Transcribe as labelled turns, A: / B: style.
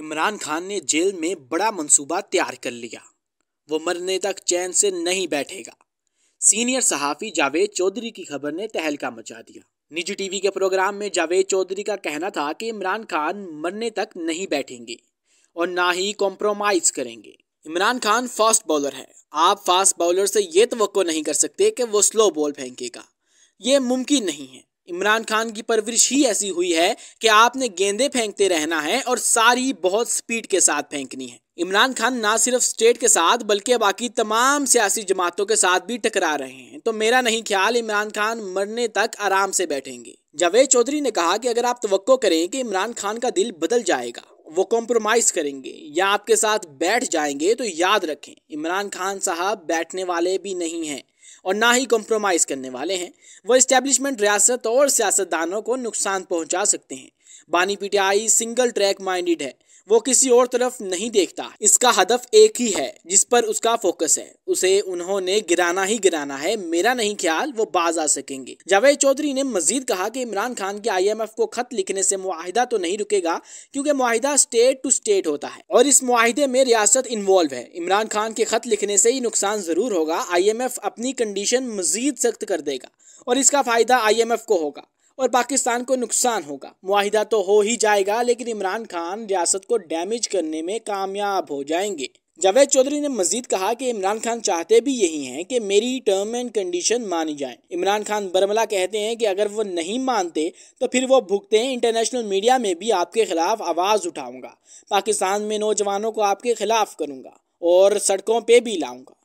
A: इमरान खान ने जेल में बड़ा मंसूबा तैयार कर लिया वो मरने तक चैन से नहीं बैठेगा सीनियर सहाफ़ी जावेद चौधरी की खबर ने तहलका मचा दिया निजी टीवी के प्रोग्राम में जावेद चौधरी का कहना था कि इमरान खान मरने तक नहीं बैठेंगे और ना ही कॉम्प्रोमाइज़ करेंगे इमरान खान फास्ट बॉलर है आप फास्ट बॉलर से ये तो नहीं कर सकते कि वो स्लो बॉल फेंकेगा ये मुमकिन नहीं है इमरान खान की परवरिश ही ऐसी हुई है कि आपने गेंदे फेंकते रहना है और सारी बहुत स्पीड के साथ फेंकनी है इमरान खान ना सिर्फ स्टेट के साथ बल्कि बाकी तमाम सियासी जमातों के साथ भी टकरा रहे हैं तो मेरा नहीं ख्याल इमरान खान मरने तक आराम से बैठेंगे जावेद चौधरी ने कहा कि अगर आप तो करें कि इमरान खान का दिल बदल जाएगा वो कॉम्प्रोमाइज़ करेंगे या आपके साथ बैठ जाएंगे तो याद रखें इमरान खान साहब बैठने वाले भी नहीं हैं और ना ही कॉम्प्रोमाइज़ करने वाले हैं वह इस्टेब्लिशमेंट रियासत और सियासतदानों को नुकसान पहुंचा सकते हैं बानी पीटीआई सिंगल ट्रैक माइंडेड है वो किसी और तरफ नहीं देखता इसका हदफ एक ही है जिस पर उसका फोकस है उसे उन्होंने गिराना ही गिराना है मेरा नहीं ख्याल वो बाज आ सकेंगे जावेद चौधरी ने मजीद कहा कि इमरान खान के आईएमएफ को खत लिखने से मुआहिदा तो नहीं रुकेगा क्योंकि मुआहिदा स्टेट टू स्टेट होता है और इस मुआहदे में रियासत इन्वॉल्व है इमरान खान के खत लिखने से ही नुकसान जरूर होगा आईएमएफ अपनी कंडीशन मजीद सख्त कर देगा और इसका फायदा आईएमएफ को होगा और पाकिस्तान को नुकसान होगा माहिदा तो हो ही जाएगा लेकिन इमरान खान रियासत को डैमेज करने में कामयाब हो जाएंगे जावेद चौधरी ने मजीद कहा कि इमरान खान चाहते भी यही हैं कि मेरी टर्म एंड कंडीशन मानी जाए इमरान खान बरमला कहते हैं कि अगर वो नहीं मानते तो फिर वो भुगते हैं इंटरनेशनल मीडिया में भी आपके खिलाफ आवाज़ उठाऊंगा पाकिस्तान में नौजवानों को आपके खिलाफ करूंगा और सड़कों पे भी लाऊंगा